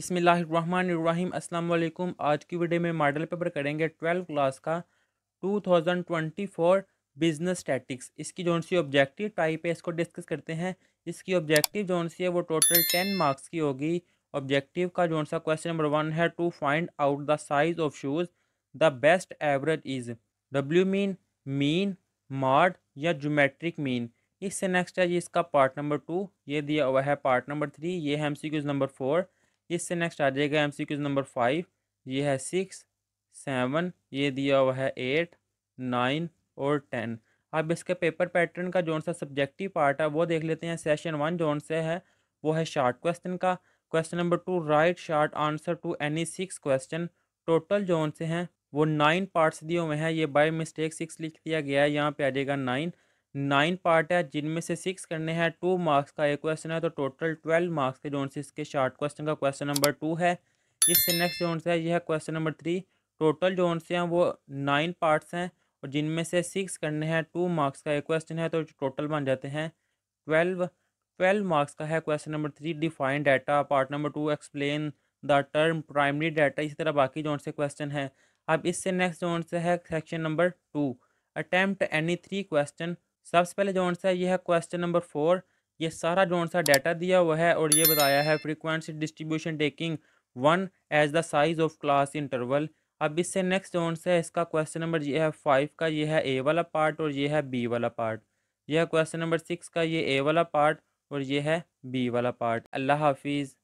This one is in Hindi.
बिसमीम अल्लाम आज की वीडियो में मॉडल पेपर करेंगे ट्वेल्व क्लास का 2024 बिजनेस स्टैटिक्स इसकी जो सी ऑब्जेक्टिव टाइप है इसको डिस्कस करते हैं इसकी ऑब्जेक्टिव जो सी है वो टोटल टेन मार्क्स की होगी ऑब्जेक्टिव का जो सा क्वेश्चन नंबर वन है to find out the size of shoes the best average is W mean mean mode या जोमेट्रिक मीन इससे नेक्स्ट है जी इसका पार्ट नंबर टू ये दिया हुआ है पार्ट नंबर थ्री ये है M C Qs number four इससे नेक्स्ट आ जाएगा M C Qs number five ये है सिक्स सेवन ये दिया हुआ है एट नाइन और टेन अब इसके पेपर पैटर्न का जो सा सब्जेक्टिव पार्ट है वो देख लेते हैं सेशन वन जो से है वो है शार्ट क्वेश्चन का question number two write short answer to any six question total जोन से हैं वो नाइन पार्ट्स दिए हुए हैं ये बाय मिस्टेक सिक्स लिख दिया गया है यहाँ पे आ जाएगा नाइन नाइन पार्ट है जिनमें से सिक्स करने हैं टू मार्क्स का एक क्वेश्चन है तो टोटल ट्वेल्व मार्क्स के जो से इसके शार्ट क्वेश्चन का क्वेश्चन नंबर टू है इससे नेक्स्ट जो है यह क्वेश्चन नंबर थ्री टोटल जो से हैं वो नाइन पार्ट्स हैं और जिनमें से सिक्स करने हैं टू मार्क्स का एक क्वेश्चन है तो टोटल बन जाते हैं ट्वेल्व ट्वेल्व मार्क्स का है question number three define data part number two explain the term primary data इसी तरह बाकी जो से क्वेश्चन है अब इससे नेक्स्ट जो से है section number two attempt any three question सबसे पहले जो आंसर है ये है क्वेश्चन नंबर फोर ये सारा जो आंसर डाटा दिया हुआ है और ये बताया है frequency distribution taking one as the size of class interval अब इससे नेक्स्ट जो आंसर है इसका क्वेश्चन नंबर ये है फाइव का ये है ए वाला पार्ट और ये है बी वाला पार्ट यह क्वेश्चन नंबर सिक्स का ये ए वाला पार्ट और ये है बी वाला पार्ट अल्लाह हाफिज़